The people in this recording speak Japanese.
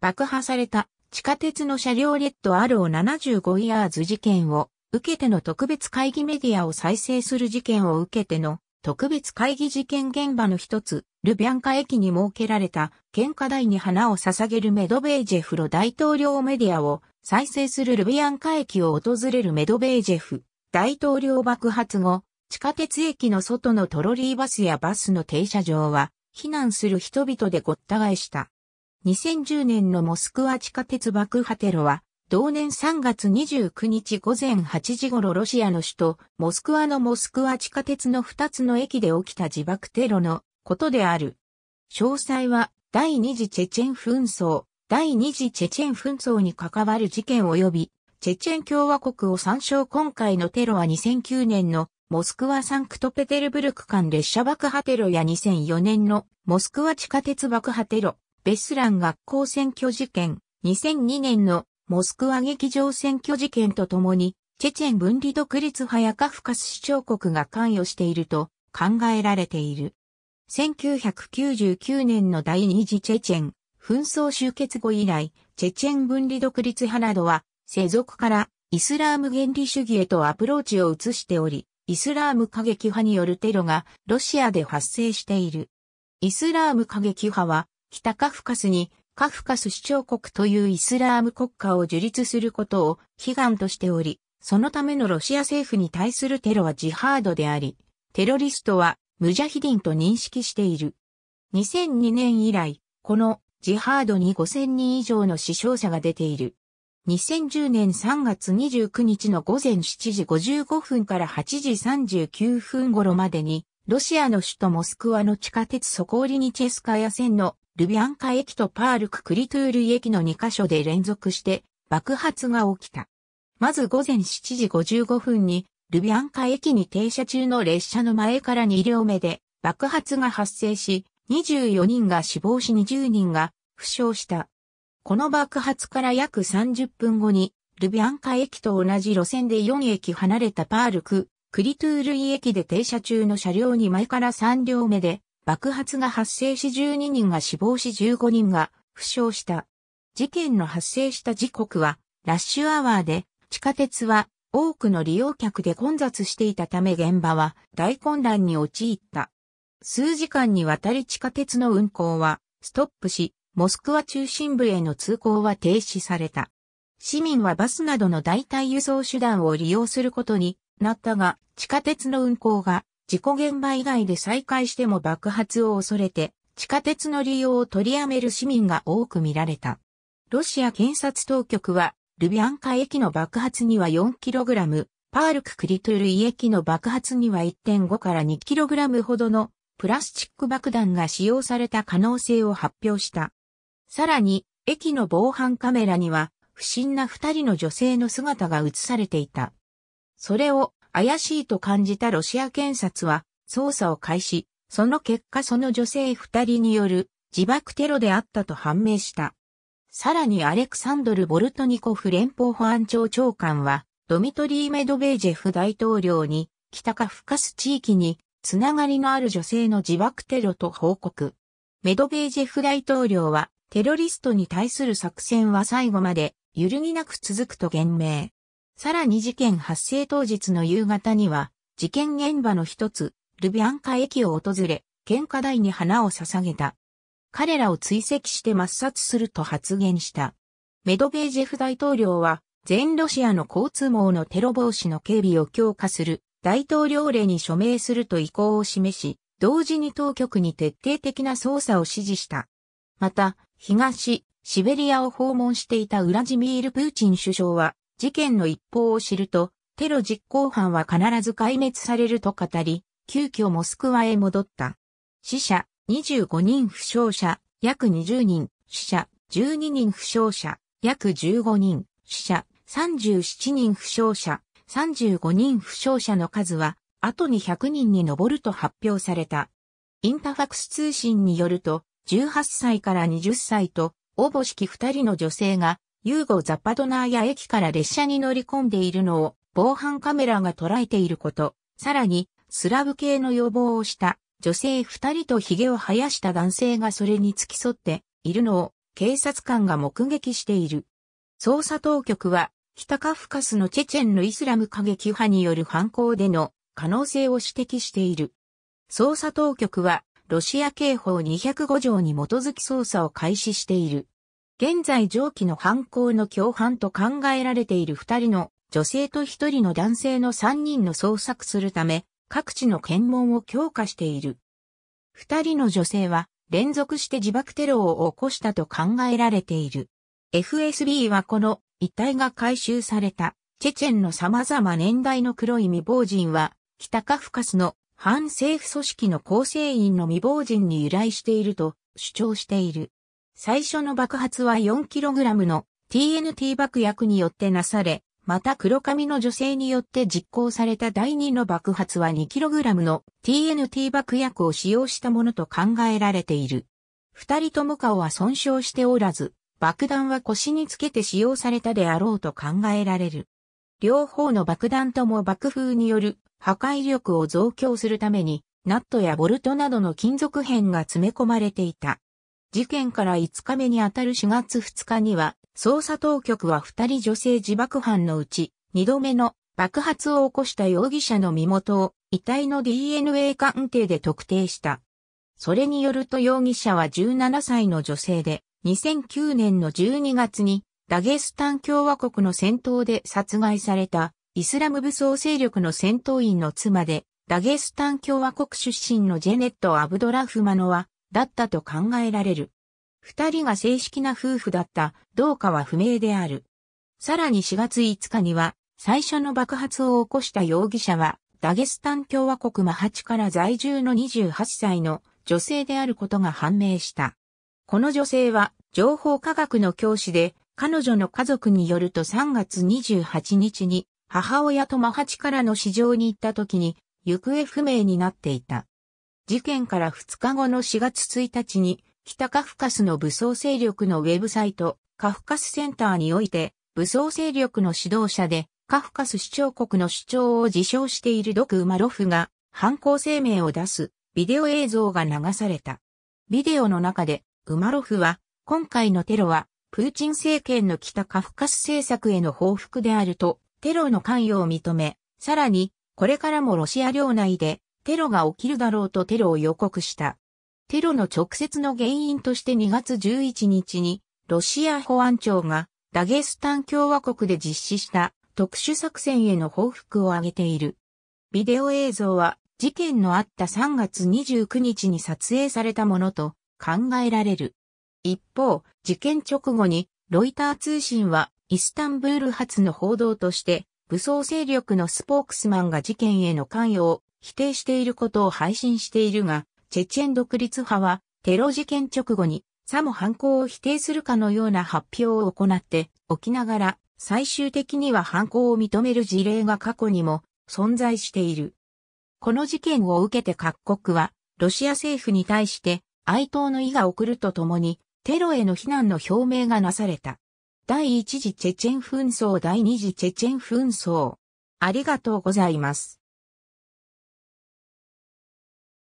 爆破された地下鉄の車両レッド RO75 イヤーズ事件を受けての特別会議メディアを再生する事件を受けての特別会議事件現場の一つ、ルビャンカ駅に設けられた献花台に花を捧げるメドベージェフロ大統領メディアを再生するルビャンカ駅を訪れるメドベージェフ大統領爆発後、地下鉄駅の外のトロリーバスやバスの停車場は避難する人々でごった返した。2010年のモスクワ地下鉄爆破テロは、同年3月29日午前8時頃ロシアの首都、モスクワのモスクワ地下鉄の2つの駅で起きた自爆テロのことである。詳細は、第二次チェチェン紛争、第二次チェチェン紛争に関わる事件及び、チェチェン共和国を参照今回のテロは2009年のモスクワサンクトペテルブルク間列車爆破テロや2004年のモスクワ地下鉄爆破テロ、ベスラン学校選挙事件、2002年のモスクワ劇場選挙事件とともに、チェチェン分離独立派やカフカス市長国が関与していると考えられている。1999年の第二次チェチェン紛争終結後以来、チェチェン分離独立派などは、世俗からイスラーム原理主義へとアプローチを移しており、イスラーム過激派によるテロがロシアで発生している。イスラーム過激派は北カフカスにカフカス首長国というイスラーム国家を樹立することを悲願としており、そのためのロシア政府に対するテロはジハードであり、テロリストはムジャヒディンと認識している。2002年以来、このジハードに5000人以上の死傷者が出ている。2010年3月29日の午前7時55分から8時39分頃までに、ロシアの首都モスクワの地下鉄ソコーリニチェスカヤ線のルビアンカ駅とパールク・クリトゥールイ駅の2カ所で連続して爆発が起きた。まず午前7時55分に、ルビアンカ駅に停車中の列車の前から2両目で爆発が発生し、24人が死亡し20人が負傷した。この爆発から約30分後に、ルビアンカ駅と同じ路線で4駅離れたパールク、クリトゥールイ駅で停車中の車両に前から3両目で爆発が発生し12人が死亡し15人が負傷した。事件の発生した時刻はラッシュアワーで地下鉄は多くの利用客で混雑していたため現場は大混乱に陥った。数時間にわたり地下鉄の運行はストップし、モスクワ中心部への通行は停止された。市民はバスなどの代替輸送手段を利用することになったが、地下鉄の運行が事故現場以外で再開しても爆発を恐れて、地下鉄の利用を取りやめる市民が多く見られた。ロシア検察当局は、ルビアンカ駅の爆発には 4kg、パールク・クリトゥルイ駅の爆発には1.5から 2kg ほどのプラスチック爆弾が使用された可能性を発表した。さらに、駅の防犯カメラには、不審な二人の女性の姿が映されていた。それを怪しいと感じたロシア検察は捜査を開始、その結果その女性二人による自爆テロであったと判明した。さらにアレクサンドル・ボルトニコフ連邦保安庁長官は、ドミトリー・メドベージェフ大統領に、北カフカス地域に、つながりのある女性の自爆テロと報告。メドベージェフ大統領は、テロリストに対する作戦は最後まで、揺るぎなく続くと言明。さらに事件発生当日の夕方には、事件現場の一つ、ルビアンカ駅を訪れ、献花台に花を捧げた。彼らを追跡して抹殺すると発言した。メドベージェフ大統領は、全ロシアの交通網のテロ防止の警備を強化する大統領令に署名すると意向を示し、同時に当局に徹底的な捜査を指示した。また、東、シベリアを訪問していたウラジミール・プーチン首相は、事件の一報を知ると、テロ実行犯は必ず壊滅されると語り、急遽モスクワへ戻った。死者25人負傷者約20人、死者12人負傷者約15人、死者37人負傷者35人負傷者の数は後に100人に上ると発表された。インタファクス通信によると18歳から20歳とおぼしき2人の女性がユーゴ・ザ・パドナーや駅から列車に乗り込んでいるのを防犯カメラが捉えていること、さらにスラブ系の予防をした女性二人と髭を生やした男性がそれに付き添っているのを警察官が目撃している。捜査当局は北カフカスのチェチェンのイスラム過激派による犯行での可能性を指摘している。捜査当局はロシア刑法205条に基づき捜査を開始している。現在上記の犯行の共犯と考えられている二人の女性と一人の男性の三人の捜索するため、各地の検問を強化している。二人の女性は連続して自爆テロを起こしたと考えられている。FSB はこの遺体が回収されたチェチェンの様々年代の黒い未亡人は北カフカスの反政府組織の構成員の未亡人に由来していると主張している。最初の爆発は 4kg の TNT 爆薬によってなされ、また黒髪の女性によって実行された第2の爆発は 2kg の TNT 爆薬を使用したものと考えられている。二人とも顔は損傷しておらず、爆弾は腰につけて使用されたであろうと考えられる。両方の爆弾とも爆風による破壊力を増強するために、ナットやボルトなどの金属片が詰め込まれていた。事件から5日目にあたる4月2日には、捜査当局は2人女性自爆犯のうち、2度目の爆発を起こした容疑者の身元を遺体の DNA 鑑定で特定した。それによると容疑者は17歳の女性で、2009年の12月にダゲスタン共和国の戦闘で殺害されたイスラム武装勢力の戦闘員の妻で、ダゲスタン共和国出身のジェネット・アブドラフマノは、だったと考えられる。二人が正式な夫婦だったどうかは不明である。さらに4月5日には、最初の爆発を起こした容疑者は、ダゲスタン共和国マハチから在住の28歳の女性であることが判明した。この女性は、情報科学の教師で、彼女の家族によると3月28日に、母親とマハチからの市場に行った時に、行方不明になっていた。事件から2日後の4月1日に、北カフカスの武装勢力のウェブサイト、カフカスセンターにおいて、武装勢力の指導者で、カフカス主張国の主張を自称しているドク・ウマロフが、犯行声明を出す、ビデオ映像が流された。ビデオの中で、ウマロフは、今回のテロは、プーチン政権の北カフカス政策への報復であると、テロの関与を認め、さらに、これからもロシア領内でテロが起きるだろうとテロを予告した。テロの直接の原因として2月11日に、ロシア保安庁がダゲスタン共和国で実施した特殊作戦への報復を挙げている。ビデオ映像は事件のあった3月29日に撮影されたものと考えられる。一方、事件直後にロイター通信はイスタンブール発の報道として武装勢力のスポークスマンが事件への関与を否定していることを配信しているが、チェチェン独立派はテロ事件直後にさも犯行を否定するかのような発表を行っておきながら、最終的には犯行を認める事例が過去にも存在している。この事件を受けて各国は、ロシア政府に対して哀悼の意が送るとともに、テロへの非難の表明がなされた。第1次チェチェン紛争第2次チェチェン紛争。ありがとうございます。